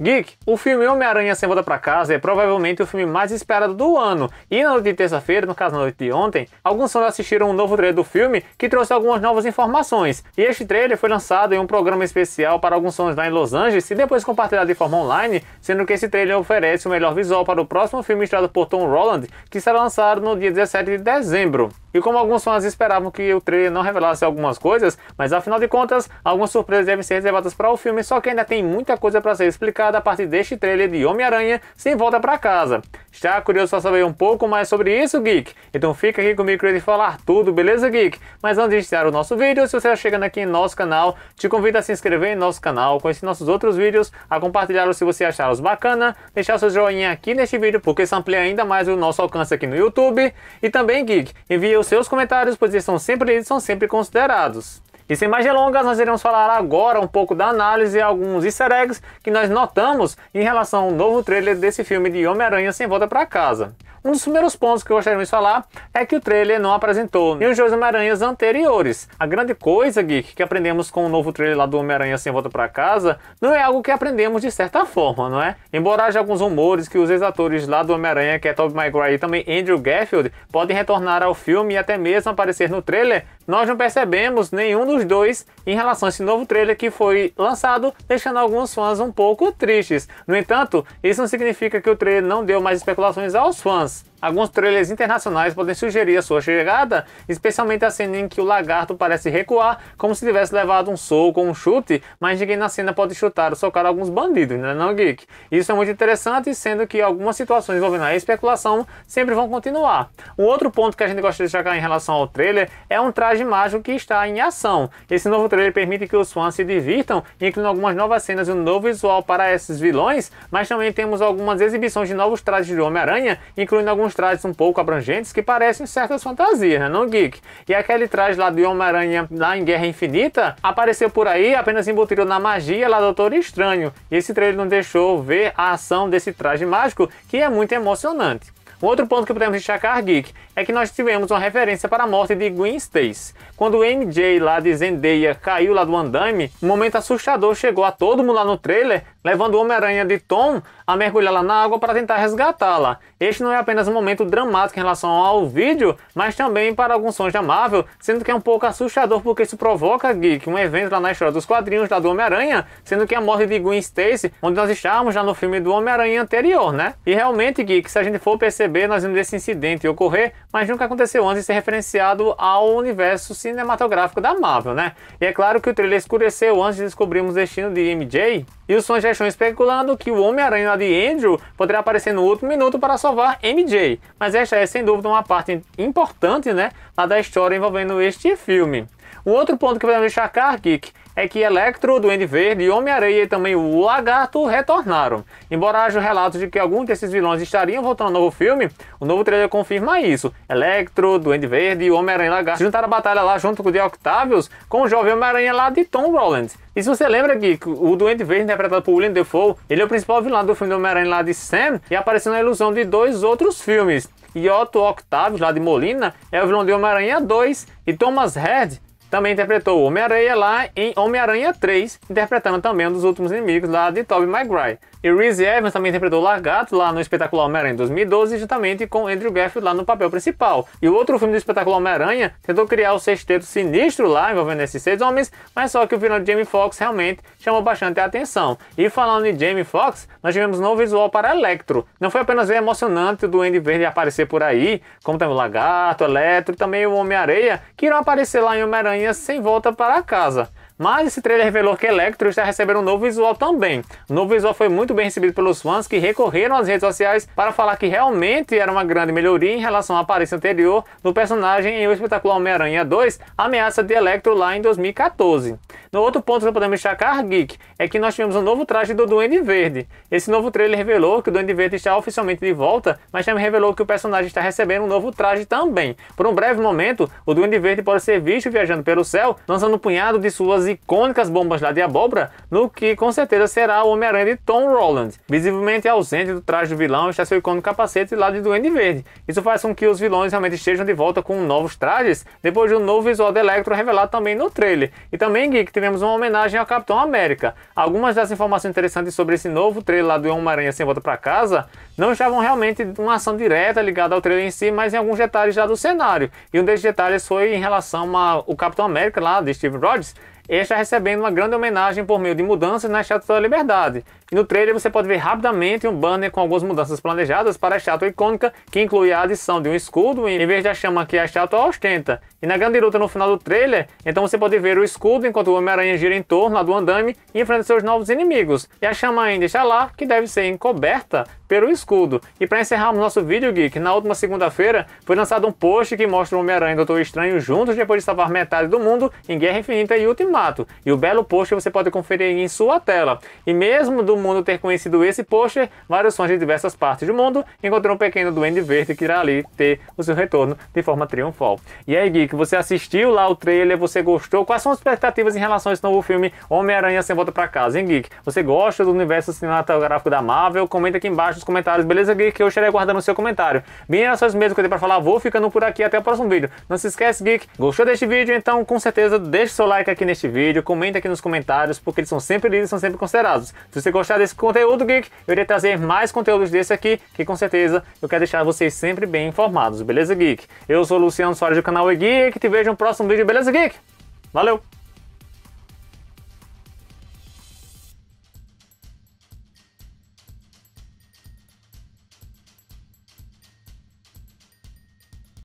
Geek, o filme Homem-Aranha Sem Volta Pra Casa é provavelmente o filme mais esperado do ano, e na noite de terça-feira, no caso na noite de ontem, alguns fãs assistiram um novo trailer do filme que trouxe algumas novas informações, e este trailer foi lançado em um programa especial para alguns fãs lá em Los Angeles e depois compartilhado de forma online, sendo que esse trailer oferece o melhor visual para o próximo filme estrelado por Tom Holland, que será lançado no dia 17 de dezembro. E como alguns fãs esperavam que o trailer não revelasse algumas coisas, mas afinal de contas, algumas surpresas devem ser reservadas para o filme, só que ainda tem muita coisa para ser explicada publicada a partir deste trailer de Homem-Aranha Sem Volta para Casa. Está curioso para saber um pouco mais sobre isso, Geek? Então fica aqui comigo para falar tudo, beleza, Geek? Mas antes de iniciar o nosso vídeo, se você está chegando aqui em nosso canal, te convido a se inscrever em nosso canal, conhecer nossos outros vídeos, a compartilhá-los se você achá-los bacana, deixar seu joinha aqui neste vídeo, porque isso amplia ainda mais o nosso alcance aqui no YouTube. E também, Geek, envie os seus comentários, pois eles são sempre lidos, são sempre considerados. E sem mais delongas, nós iremos falar agora um pouco da análise e alguns easter eggs que nós notamos em relação ao novo trailer desse filme de Homem-Aranha Sem Volta para Casa. Um dos primeiros pontos que gostaríamos de falar é que o trailer não apresentou nenhum dos dois Homem-Aranhas anteriores. A grande coisa, Geek, que aprendemos com o novo trailer lá do Homem-Aranha Sem Volta para Casa, não é algo que aprendemos de certa forma, não é? Embora haja alguns rumores que os ex-atores lá do Homem-Aranha, que é Tobey Maguire e também Andrew Garfield, podem retornar ao filme e até mesmo aparecer no trailer, nós não percebemos nenhum dos dois em relação a esse novo trailer que foi lançado, deixando alguns fãs um pouco tristes. No entanto, isso não significa que o trailer não deu mais especulações aos fãs. Alguns trailers internacionais podem sugerir a sua chegada, especialmente a cena em que o lagarto parece recuar, como se tivesse levado um soco ou um chute, mas ninguém na cena pode chutar ou socar alguns bandidos, né não, Geek? Isso é muito interessante, sendo que algumas situações envolvendo a especulação sempre vão continuar. Um outro ponto que a gente gosta de destacar em relação ao trailer é um traje mágico que está em ação. Esse novo trailer permite que os fãs se divirtam, incluindo algumas novas cenas e um novo visual para esses vilões, mas também temos algumas exibições de novos trajes de Homem-Aranha, incluindo alguns alguns trajes um pouco abrangentes que parecem certas fantasias, né? Não, Geek? E aquele traje lá do Homem-Aranha lá em Guerra Infinita apareceu por aí apenas embutido na magia lá do Doutor Estranho. E esse trailer não deixou ver a ação desse traje mágico que é muito emocionante. O outro ponto que podemos destacar, Geek, é que nós tivemos uma referência para a morte de Gwen Stacy. Quando o MJ lá de Zendaya caiu lá do andame, um momento assustador chegou a todo mundo lá no trailer, levando o Homem-Aranha de Tom a mergulhar lá na água para tentar resgatá-la. Este não é apenas um momento dramático em relação ao vídeo, mas também para alguns sons da Marvel, sendo que é um pouco assustador porque isso provoca, Geek, um evento lá na história dos quadrinhos lá do Homem-Aranha, sendo que é a morte de Gwen Stacy, onde nós estávamos já no filme do Homem-Aranha anterior, né? E realmente, Geek, se a gente for perceber perceber, nós vimos esse incidente ocorrer, mas nunca aconteceu antes de ser referenciado ao universo cinematográfico da Marvel, né? E é claro que o trailer escureceu antes de descobrirmos o destino de MJ, e os fãs já estão especulando que o Homem-Aranha de Andrew poderá aparecer no último minuto para salvar MJ. Mas esta é sem dúvida uma parte importante, né, lá da história envolvendo este filme. Um outro ponto que podemos destacar, Geek, é que Electro, Duende Verde, Homem-Areia e também o Lagarto retornaram. Embora haja relatos de que alguns desses vilões estariam voltando ao novo filme, o novo trailer confirma isso. Electro, Duende Verde e Homem-Aranha e Lagarto juntaram a batalha lá junto com o The Octavius com o jovem Homem-Aranha lá de Tom Holland. E se você lembra que o Duende Verde, interpretado por William Defoe, ele é o principal vilão do filme do Homem-Aranha lá de Sam e apareceu na ilusão de dois outros filmes. E Otto Octavius, lá de Molina, é o vilão de Homem-Aranha 2, e Thomas Head também interpretou o Homem-Aranha lá em Homem-Aranha 3, interpretando também um dos últimos inimigos lá de Tobey Maguire. E Reese Evans também interpretou o Lagato lá no espetacular Homem-Aranha 2012, juntamente com Andrew Garfield lá no papel principal. E o outro filme do espetacular Homem-Aranha tentou criar o sexteto sinistro lá, envolvendo esses seis homens, mas só que o vilão de Jamie Foxx realmente chamou bastante a atenção. E falando de Jamie Foxx, nós tivemos um novo visual para Electro. Não foi apenas ver emocionante o Duende Verde aparecer por aí, como também o Lagarto, Electro, também o Homem-Areia, que irão aparecer lá em Homem-Aranha sem volta para casa. Mas esse trailer revelou que Electro está recebendo um novo visual também. O novo visual foi muito bem recebido pelos fãs que recorreram às redes sociais para falar que realmente era uma grande melhoria em relação à aparência anterior do personagem em O Espetacular Homem-Aranha 2, Ameaça de Electro lá em 2014. No outro ponto que podemos destacar, Geek, é que nós tivemos um novo traje do Duende Verde. Esse novo trailer revelou que o Duende Verde está oficialmente de volta, mas também revelou que o personagem está recebendo um novo traje também. Por um breve momento, o Duende Verde pode ser visto viajando pelo céu, lançando um punhado de suas suas icônicas bombas lá de abóbora no que com certeza será o Homem-Aranha de Tom Holland. Visivelmente ausente do traje do vilão está seu icônico capacete lá de Duende Verde. Isso faz com que os vilões realmente estejam de volta com novos trajes, depois de um novo visual de Electro revelado também no trailer. E também, Geek, tivemos uma homenagem ao Capitão América. Algumas das informações interessantes sobre esse novo trailer lá do Homem-Aranha Sem Volta para Casa não estavam realmente uma ação direta ligada ao trailer em si, mas em alguns detalhes já do cenário. E um desses detalhes foi em relação ao Capitão América lá de Steve Rogers, está recebendo uma grande homenagem por meio de mudanças na Estátua da Liberdade. E no trailer você pode ver rapidamente um banner com algumas mudanças planejadas para a estátua icônica, que inclui a adição de um escudo em vez da chama que a estátua ostenta. E na grande luta no final do trailer, então você pode ver o escudo enquanto o Homem-Aranha gira em torno do andame e enfrenta seus novos inimigos. E a chama ainda está lá, que deve ser encoberta pelo escudo. E para encerrarmos nosso vídeo, Geek, na última segunda-feira foi lançado um post que mostra o Homem-Aranha e o Doutor Estranho juntos depois de salvar metade do mundo em Guerra Infinita e Ultimato. E o belo post você pode conferir em sua tela. E mesmo do mundo ter conhecido esse post vários fãs de diversas partes do mundo encontraram um pequeno duende verde que irá ali ter o seu retorno de forma triunfal. E aí, Geek, você assistiu lá o trailer, você gostou? Quais são as expectativas em relação a esse novo filme Homem-Aranha Sem Volta para Casa, hein, Geek? Você gosta do universo cinematográfico da Marvel? Comenta aqui embaixo nos comentários, beleza, Geek? Eu estarei aguardando o seu comentário. Bem, era só isso mesmo que eu tenho pra falar, vou ficando por aqui, até o próximo vídeo. Não se esquece, Geek, gostou deste vídeo? Então, com certeza, deixe seu like aqui neste vídeo, comenta aqui nos comentários, porque eles são sempre lidos e são sempre considerados. Se você gostar desse conteúdo, Geek, eu irei trazer mais conteúdos desse aqui, que com certeza eu quero deixar vocês sempre bem informados, beleza, Geek? Eu sou o Luciano Soares do canal E Geek, te vejo no próximo vídeo, beleza, Geek? Valeu!